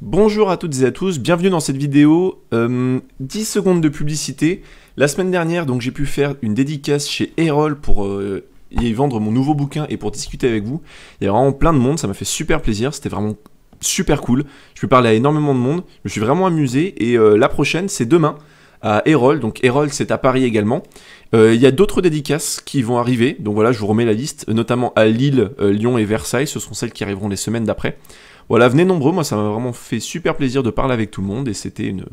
Bonjour à toutes et à tous, bienvenue dans cette vidéo. 10 euh, secondes de publicité. La semaine dernière, donc j'ai pu faire une dédicace chez Erol pour euh, y vendre mon nouveau bouquin et pour discuter avec vous. Il y a vraiment plein de monde, ça m'a fait super plaisir, c'était vraiment super cool. Je peux parler à énormément de monde, je me suis vraiment amusé et euh, la prochaine c'est demain à Erol, donc Erol c'est à Paris également. Il y a d'autres dédicaces qui vont arriver, donc voilà je vous remets la liste, notamment à Lille, Lyon et Versailles, ce sont celles qui arriveront les semaines d'après. Voilà, venez nombreux, moi ça m'a vraiment fait super plaisir de parler avec tout le monde et c'était une...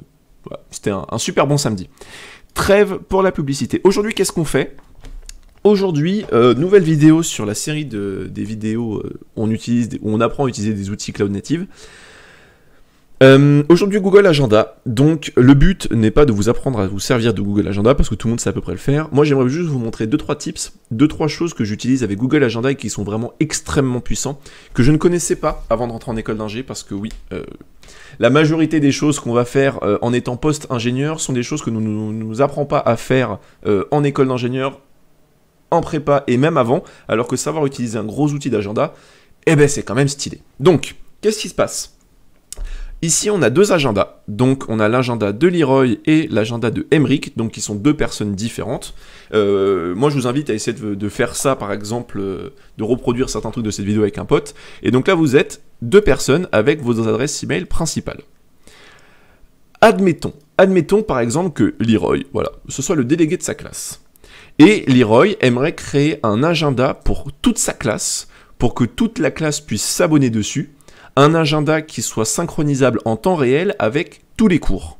c'était un, super bon samedi. Trêve pour la publicité. Aujourd'hui, qu'est-ce qu'on fait Aujourd'hui, euh, nouvelle vidéo sur la série de, des vidéos euh, on utilise, où on apprend à utiliser des outils cloud natives. Euh, aujourd'hui Google Agenda, donc le but n'est pas de vous apprendre à vous servir de Google Agenda parce que tout le monde sait à peu près le faire. Moi j'aimerais juste vous montrer 2-3 tips, 2-3 choses que j'utilise avec Google Agenda et qui sont vraiment extrêmement puissants, que je ne connaissais pas avant de rentrer en école d'ingé parce que oui, euh, la majorité des choses qu'on va faire euh, en étant post-ingénieur sont des choses que nous ne nous, nous, apprend pas à faire en école d'ingénieur, en prépa et même avant, alors que savoir utiliser un gros outil d'agenda, eh ben c'est quand même stylé. Donc, qu'est-ce qui se passe Ici, on a deux agendas. Donc, on a l'agenda de Leroy et l'agenda de Emric, donc qui sont deux personnes différentes. Euh, moi, je vous invite à essayer de, faire ça, par exemple, euh, de reproduire certains trucs de cette vidéo avec un pote. Et donc là, vous êtes deux personnes avec vos adresses email principales. Admettons, admettons par exemple que Leroy, voilà, ce soit le délégué de sa classe. Et Leroy aimerait créer un agenda pour toute sa classe, pour que toute la classe puisse s'abonner dessus un agenda qui soit synchronisable en temps réel avec tous les cours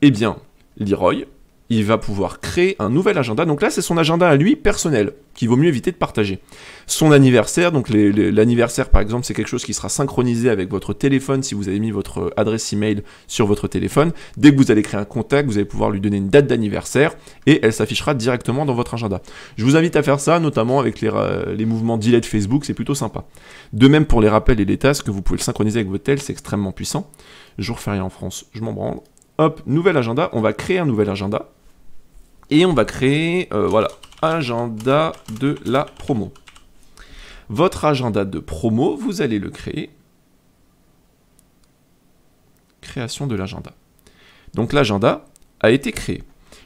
Eh bien, Leroy, il va pouvoir créer un nouvel agenda. Donc là, c'est son agenda à lui personnel, qu'il vaut mieux éviter de partager. Son anniversaire, donc l'anniversaire par exemple, c'est quelque chose qui sera synchronisé avec votre téléphone si vous avez mis votre adresse email sur votre téléphone. Dès que vous allez créer un contact, vous allez pouvoir lui donner une date d'anniversaire et elle s'affichera directement dans votre agenda. Je vous invite à faire ça, notamment avec les, euh, mouvements delay de Facebook, c'est plutôt sympa. De même pour les rappels et les tasks, que vous pouvez le synchroniser avec votre tel, c'est extrêmement puissant. Jour rien en France, je m'en branle. Hop, nouvel agenda, on va créer un nouvel agenda et on va créer, euh, voilà, agenda de la promo. Votre agenda de promo, vous allez le créer. Création de l'agenda. Donc l'agenda a été créé.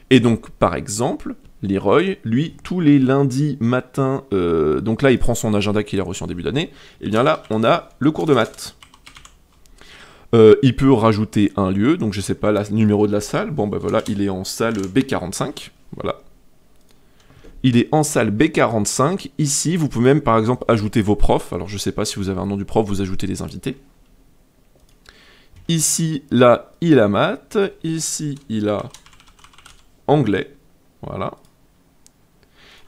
Et donc, par exemple, Leroy, lui, tous les lundis matin, euh, donc là, il prend son agenda qu'il a reçu en début d'année, et eh bien là, on a le cours de maths. Euh, il peut rajouter un lieu, donc je sais pas, le numéro de la salle, bon ben voilà, il est en salle B45. Voilà. Il est en salle B45. Ici, vous pouvez même par exemple ajouter vos profs. Alors je ne sais pas si vous avez un nom du prof, vous ajoutez les invités. Ici, là, il a maths. Ici, il a anglais. Voilà.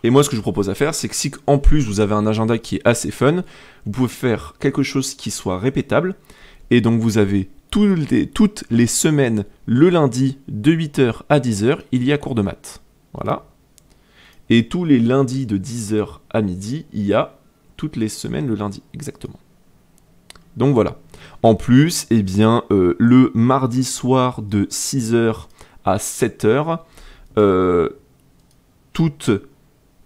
Et moi, ce que je vous propose à faire, c'est que si en plus vous avez un agenda qui est assez fun, vous pouvez faire quelque chose qui soit répétable. Et donc, vous avez toutes les, toutes les semaines, le lundi, de 8h à 10h, il y a cours de maths. Voilà. Et tous les lundis de 10h à midi, il y a toutes les semaines le lundi, exactement. Donc voilà. En plus, eh bien, euh, le mardi soir de 6h à 7h, euh, toutes...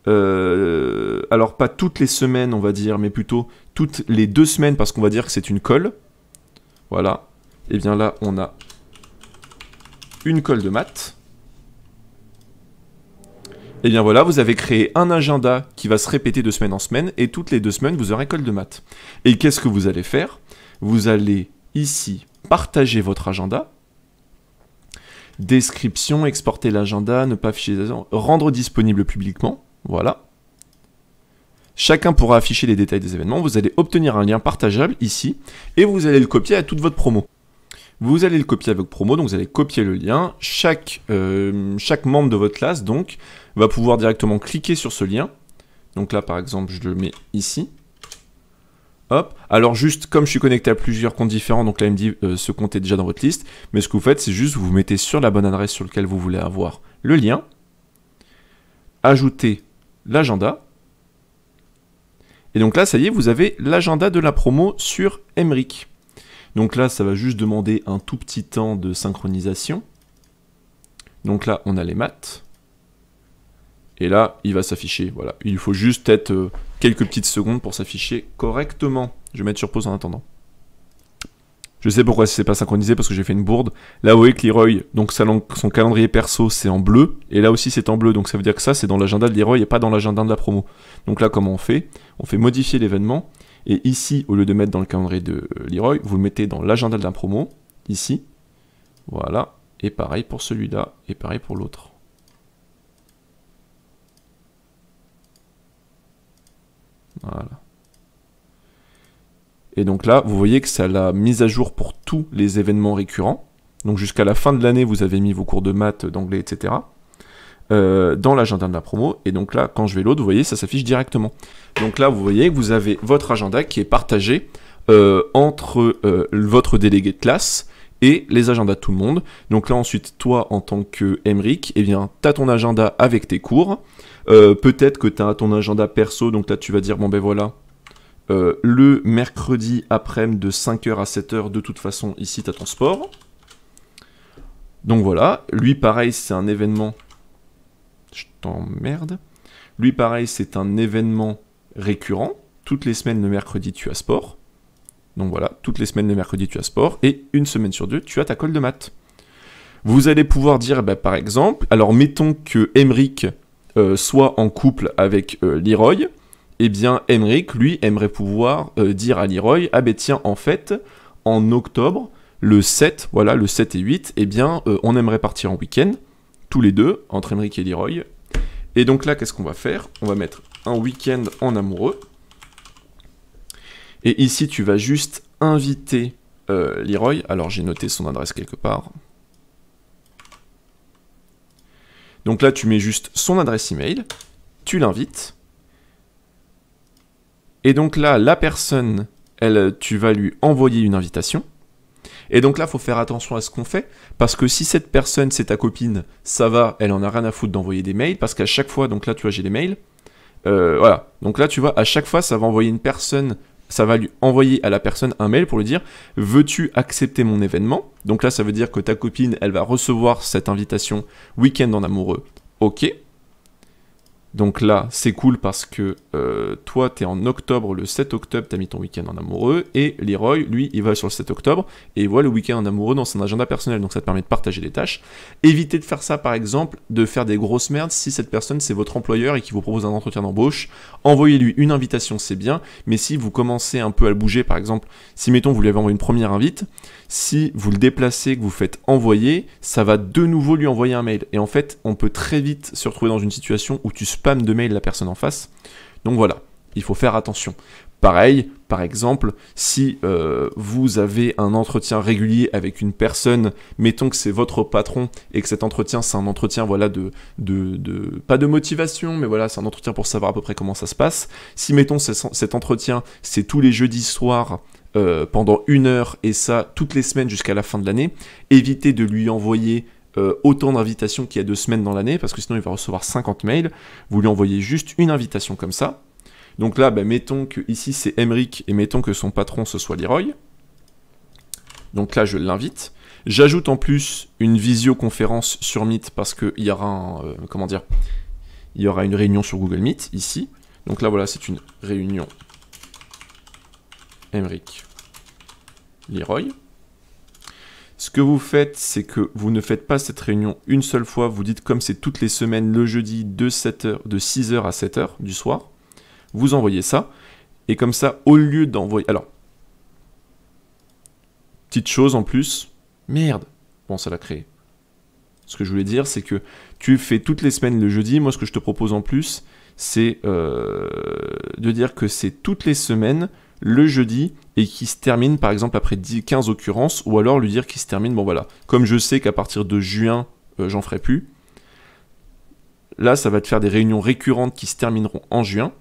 Euh, alors pas toutes les semaines, on va dire, mais plutôt toutes les deux semaines, parce qu'on va dire que c'est une colle. Voilà. Et eh bien là, on a une colle de maths. Et eh bien voilà, vous avez créé un agenda qui va se répéter de semaine en semaine, et toutes les deux semaines, vous aurez col de maths. Et qu'est-ce que vous allez faire Vous allez ici partager votre agenda, description, exporter l'agenda, ne pas afficher, rendre disponible publiquement, voilà. Chacun pourra afficher les détails des événements, vous allez obtenir un lien partageable ici, et vous allez le copier à toute votre promo. Vous allez le copier avec promo, donc vous allez copier le lien. Chaque, euh, chaque membre de votre classe donc va pouvoir directement cliquer sur ce lien. Donc là par exemple je le mets ici. Hop. Alors juste comme je suis connecté à plusieurs comptes différents, donc là il me dit euh, ce compte est déjà dans votre liste. Mais ce que vous faites c'est juste vous, vous mettez sur la bonne adresse sur laquelle vous voulez avoir le lien. Ajoutez l'agenda. Et donc là ça y est vous avez l'agenda de la promo sur Emric. Donc là, ça va juste demander un tout petit temps de synchronisation. Donc là, on a les maths. Et là, il va s'afficher. Voilà. Il faut juste être euh, quelques petites secondes pour s'afficher correctement. Je vais mettre sur pause en attendant. Je sais pourquoi c'est pas synchronisé parce que j'ai fait une bourde. Là, vous voyez que Leroy, donc son calendrier perso, c'est en bleu. Et là aussi, c'est en bleu. Donc ça veut dire que ça, c'est dans l'agenda de Leroy et pas dans l'agenda de la promo. Donc là, comment on fait On fait modifier l'événement. Et ici, au lieu de mettre dans le calendrier de euh, Leroy, vous le mettez dans l'agenda d'un promo, ici. Voilà. Et pareil pour celui-là, et pareil pour l'autre. Voilà. Et donc là, vous voyez que ça l'a mise à jour pour tous les événements récurrents. Donc jusqu'à la fin de l'année, vous avez mis vos cours de maths, d'anglais, etc. Euh, dans l'agenda de la promo. Et donc là, quand je vais l'autre, vous voyez, ça s'affiche directement. Donc là, vous voyez que vous avez votre agenda qui est partagé euh, entre euh, votre délégué de classe et les agendas de tout le monde. Donc là ensuite, toi en tant que eh bien, tu as ton agenda avec tes cours. Peut-être que tu as ton agenda perso, donc là tu vas dire, bon ben voilà, le mercredi après-midi de 5h à 7h, de toute façon, ici, tu as ton sport. Donc voilà, lui, pareil, c'est un événement je t'emmerde. Lui, pareil, c'est un événement récurrent. Toutes les semaines, le mercredi, tu as sport. Donc voilà, toutes les semaines, le mercredi, tu as sport. Et une semaine sur deux, tu as ta colle de maths. Vous allez pouvoir dire, bah, par exemple, alors mettons que Emric euh, soit en couple avec euh, Leroy. Eh bien, Emric, lui, aimerait pouvoir euh, dire à Leroy, ah ben tiens, en fait, en octobre, le 7, voilà, le 7 et 8, eh bien, on aimerait partir en week-end tous les deux, entre emeric et Leroy. Et donc là, qu'est-ce qu'on va faire On va mettre un week-end en amoureux. Et ici, tu vas juste inviter euh, Leroy. Alors, j'ai noté son adresse quelque part. Donc là, tu mets juste son adresse email, tu l'invites. Et donc là, la personne, elle, tu vas lui envoyer une invitation. Et donc là, faut faire attention à ce qu'on fait, parce que si cette personne, c'est ta copine, ça va, elle en a rien à foutre d'envoyer des mails, parce qu'à chaque fois, donc là, tu vois, j'ai des mails. Euh, voilà. Donc là, tu vois, à chaque fois, ça va envoyer une personne, ça va lui envoyer à la personne un mail pour lui dire Veux-tu accepter mon événement Donc là, ça veut dire que ta copine, elle va recevoir cette invitation week-end en amoureux. Ok. Donc là, c'est cool parce que euh, toi, toi, es en octobre, le 7 octobre, t'as mis ton week-end en amoureux, et Leroy, lui, il va sur le 7 octobre, et il voit le week-end en amoureux dans son agenda personnel, donc ça te permet de partager des tâches. Évitez de faire ça, par exemple, de faire des grosses merdes si cette personne, c'est votre employeur et qui vous propose un entretien d'embauche. Envoyez-lui une invitation, c'est bien, mais si vous commencez un peu à le bouger, par exemple, si, mettons, vous lui avez envoyé une première invite, si vous le déplacez, que vous faites envoyer, ça va de nouveau lui envoyer un mail. Et en fait, on peut très vite se retrouver dans une situation où tu spam de mail la personne en face. Donc voilà, il faut faire attention. Pareil, par exemple, si euh, vous avez un entretien régulier avec une personne, mettons que c'est votre patron et que cet entretien, c'est un entretien, voilà, de, de, pas de motivation, mais voilà, c'est un entretien pour savoir à peu près comment ça se passe. Si, mettons, cet entretien, c'est tous les jeudis soir euh, pendant une heure, et ça, toutes les semaines jusqu'à la fin de l'année, évitez de lui envoyer euh, autant d'invitations qu'il y a deux semaines dans l'année, parce que sinon il va recevoir 50 mails. Vous lui envoyez juste une invitation comme ça. Donc là, bah, mettons que ici c'est Emric et mettons que son patron ce soit Leroy. Donc là, je l'invite. J'ajoute en plus une visioconférence sur Meet parce qu'il y aura euh, comment dire, il y aura une réunion sur Google Meet ici. Donc là, voilà, c'est une réunion Emric Leroy. Ce que vous faites, c'est que vous ne faites pas cette réunion une seule fois. Vous dites comme c'est toutes les semaines le jeudi de, 7 heures, 6h à 7h du soir. Vous envoyez ça. Et comme ça, au lieu d'envoyer... Alors, petite chose en plus. Merde. Bon, ça l'a créé. Ce que je voulais dire, c'est que tu fais toutes les semaines le jeudi. Moi, ce que je te propose en plus, c'est euh, de dire que c'est toutes les semaines le jeudi et qui se termine par exemple après 10, 15 occurrences ou alors lui dire qu'il se termine, bon voilà, comme je sais qu'à partir de juin, euh, j'en ferai plus, là ça va te faire des réunions récurrentes qui se termineront en juin,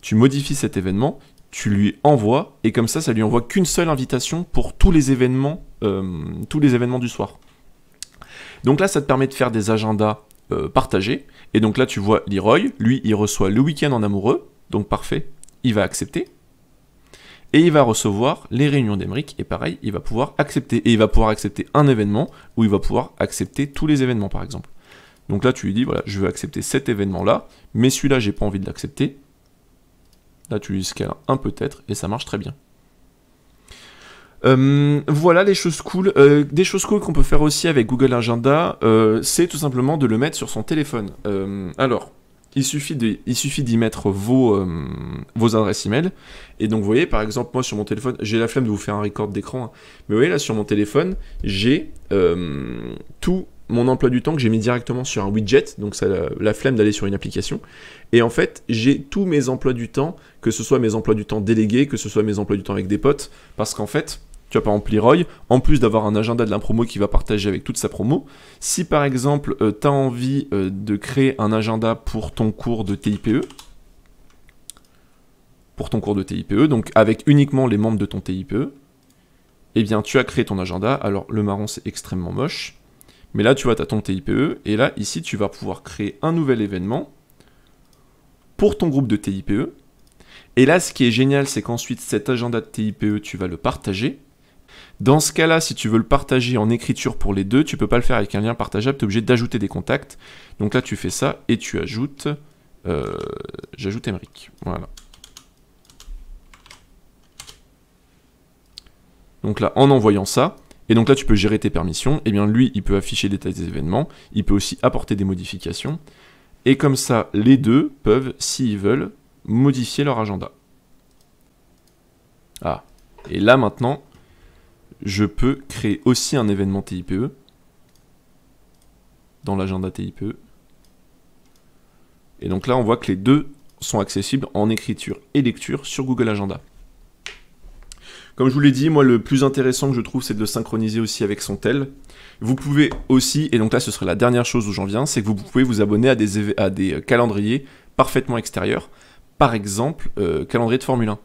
tu modifies cet événement, tu lui envoies et comme ça ça lui envoie qu'une seule invitation pour tous les événements, euh, tous les événements du soir. Donc là ça te permet de faire des agendas euh, partagés et donc là tu vois Leroy, lui il reçoit le week-end en amoureux, donc parfait, il va accepter et il va recevoir les réunions d'Emeric, et pareil, il va pouvoir accepter. Et il va pouvoir accepter un événement, ou il va pouvoir accepter tous les événements, par exemple. Donc là, tu lui dis, voilà, je veux accepter cet événement-là, mais celui-là, j'ai pas envie de l'accepter. Là, tu lui a un peut-être, et ça marche très bien. Euh, voilà les choses cool. Euh, des choses cool qu'on peut faire aussi avec Google Agenda, euh, c'est tout simplement de le mettre sur son téléphone. alors, il suffit d'y mettre vos, euh, vos adresses email. Et donc, vous voyez, par exemple, moi sur mon téléphone, j'ai la flemme de vous faire un record d'écran, hein. mais vous voyez là sur mon téléphone, j'ai euh, tout mon emploi du temps que j'ai mis directement sur un widget, donc ça la, la flemme d'aller sur une application. Et en fait, j'ai tous mes emplois du temps, que ce soit mes emplois du temps délégués, que ce soit mes emplois du temps avec des potes, parce qu'en fait, tu as pas exemple, Leroy, en plus d'avoir un agenda de la promo qui va partager avec toute sa promo, si par exemple, euh, tu as envie euh, de créer un agenda pour ton cours de TIPE, pour ton cours de TIPE, donc avec uniquement les membres de ton TIPE, eh bien, tu as créé ton agenda. Alors, le marron, c'est extrêmement moche. Mais là, tu vois, tu as ton TIPE. Et là, ici, tu vas pouvoir créer un nouvel événement pour ton groupe de TIPE. Et là, ce qui est génial, c'est qu'ensuite, cet agenda de TIPE, tu vas le partager. Dans ce cas-là, si tu veux le partager en écriture pour les deux, tu ne peux pas le faire avec un lien partageable, tu es obligé d'ajouter des contacts. Donc là, tu fais ça et tu ajoutes... Euh, j'ajoute Emeric. Voilà. Donc là, en envoyant ça, et donc là, tu peux gérer tes permissions. Et eh bien lui, il peut afficher les détails des événements, il peut aussi apporter des modifications. Et comme ça, les deux peuvent, s'ils veulent, modifier leur agenda. Ah, et là maintenant, je peux créer aussi un événement TIPE dans l'agenda TIPE. Et donc là, on voit que les deux sont accessibles en écriture et lecture sur Google Agenda. Comme je vous l'ai dit, moi le plus intéressant que je trouve c'est de le synchroniser aussi avec son tel. Vous pouvez aussi, et donc là ce serait la dernière chose où j'en viens, c'est que vous pouvez vous abonner à des, euh, calendriers parfaitement extérieurs. Par exemple, euh, calendrier de Formule 1.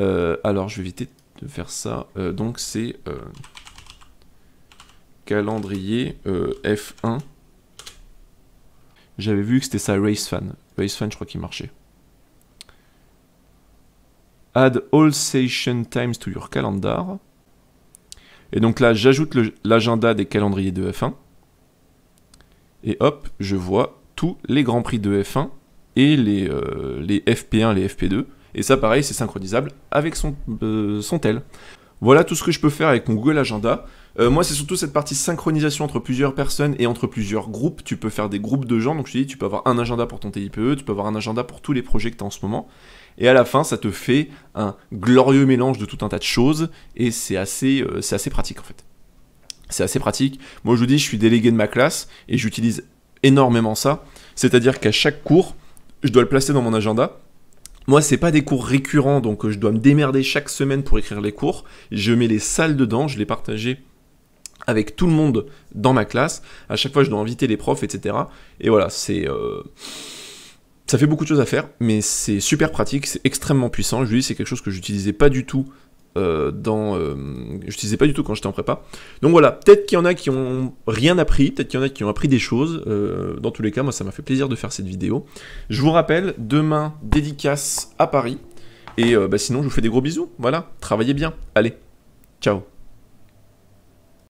Euh, alors je vais éviter de faire ça. Euh, donc c'est euh, calendrier euh, F1. J'avais vu que c'était ça race fan. Race fan, je crois qu'il marchait. Add all session times to your calendar. Et donc là, j'ajoute l'agenda des calendriers de F1. Et hop, je vois tous les grands prix de F1 et les, les FP1, les FP2. Et ça, pareil, c'est synchronisable avec son, euh, son tel. Voilà tout ce que je peux faire avec mon Google Agenda. Euh, moi, c'est surtout cette partie synchronisation entre plusieurs personnes et entre plusieurs groupes. Tu peux faire des groupes de gens, donc je te dis, tu peux avoir un agenda pour ton TIPE, tu peux avoir un agenda pour tous les projets que tu as en ce moment. Et à la fin, ça te fait un glorieux mélange de tout un tas de choses, et c'est assez, euh, c'est assez pratique en fait. C'est assez pratique. Moi, je vous dis, je suis délégué de ma classe, et j'utilise énormément ça. C'est-à-dire qu'à chaque cours, je dois le placer dans mon agenda, moi, c'est pas des cours récurrents, donc euh, je dois me démerder chaque semaine pour écrire les cours. Je mets les salles dedans, je les partage avec tout le monde dans ma classe. À chaque fois, je dois inviter les profs, etc. Et voilà, c'est euh, ça fait beaucoup de choses à faire, mais c'est super pratique, c'est extrêmement puissant. Je dis, c'est quelque chose que j'utilisais pas du tout euh, dans... dans. ne disais pas du tout quand j'étais en prépa. Donc voilà, peut-être qu'il y en a qui ont rien appris, peut-être qu'il y en a qui ont appris des choses. Euh, dans tous les cas, moi ça m'a fait plaisir de faire cette vidéo. Je vous rappelle, demain, dédicace à Paris. Et euh, bah, sinon, je vous fais des gros bisous. Voilà, travaillez bien. Allez, ciao.